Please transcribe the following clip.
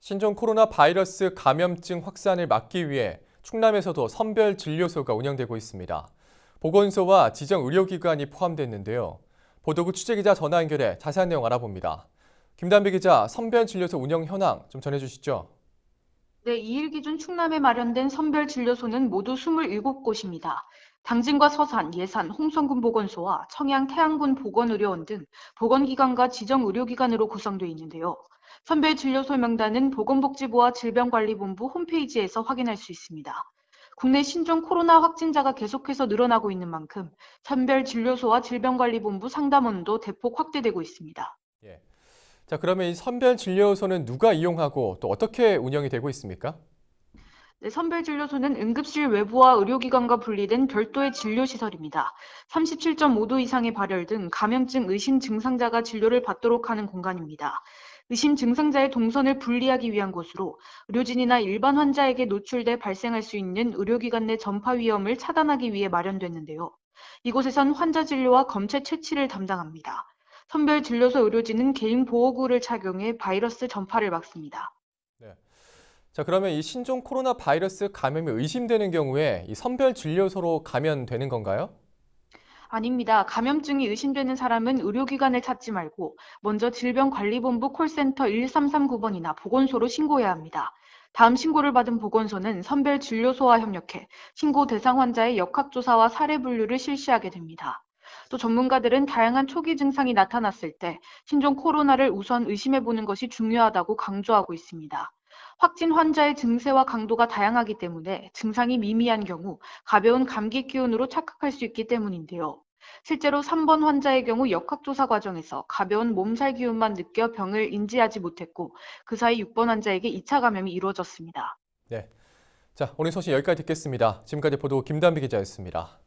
신종 코로나 바이러스 감염증 확산을 막기 위해 충남에서도 선별 진료소가 운영되고 있습니다. 보건소와 지정 의료기관이 포함됐는데요. 보도국 취재기자 전화 연결해 자세한 내용 알아봅니다. 김단비 기자, 선별 진료소 운영 현황 좀 전해주시죠. 제2일 기준 충남에 마련된 선별진료소는 모두 27곳입니다. 당진과 서산, 예산, 홍성군 보건소와 청양 태양군 보건의료원 등 보건기관과 지정의료기관으로 구성되어 있는데요. 선별진료소 명단은 보건복지부와 질병관리본부 홈페이지에서 확인할 수 있습니다. 국내 신종 코로나 확진자가 계속해서 늘어나고 있는 만큼 선별진료소와 질병관리본부 상담원도 대폭 확대되고 있습니다. 자, 그러면 이 선별 진료소는 누가 이용하고 또 어떻게 운영이 되고 있습니까? 네, 선별진료소는 응급실 외부와 의료기관과 분리된 별도의 진료시설입니다. 37.5도 이상의 발열 등 감염증 의심 증상자가 진료를 받도록 하는 공간입니다. 의심 증상자의 동선을 분리하기 위한 곳으로 의료진이나 일반 환자에게 노출돼 발생할 수 있는 의료기관 내 전파 위험을 차단하기 위해 마련됐는데요. 이곳에선 환자 진료와 검체 채취를 담당합니다. 선별진료소 의료진은 개인 보호구를 착용해 바이러스 전파를 막습니다. 네. 자 그러면 이 신종 코로나 바이러스 감염이 의심되는 경우에 이 선별진료소로 가면 되는 건가요? 아닙니다. 감염증이 의심되는 사람은 의료기관을 찾지 말고 먼저 질병관리본부 콜센터 1339번이나 보건소로 신고해야 합니다. 다음 신고를 받은 보건소는 선별진료소와 협력해 신고 대상 환자의 역학조사와 사례 분류를 실시하게 됩니다. 또 전문가들은 다양한 초기 증상이 나타났을 때 신종 코로나를 우선 의심해 보는 것이 중요하다고 강조하고 있습니다. 확진 환자의 증세와 강도가 다양하기 때문에 증상이 미미한 경우 가벼운 감기 기운으로 착각할 수 있기 때문인데요. 실제로 3번 환자의 경우 역학조사 과정에서 가벼운 몸살 기운만 느껴 병을 인지하지 못했고 그 사이 6번 환자에게 2차 감염이 이루어졌습니다. 네. 자, 오늘 소식 여기까지 듣겠습니다. 지금까지 보도 김담비 기자였습니다.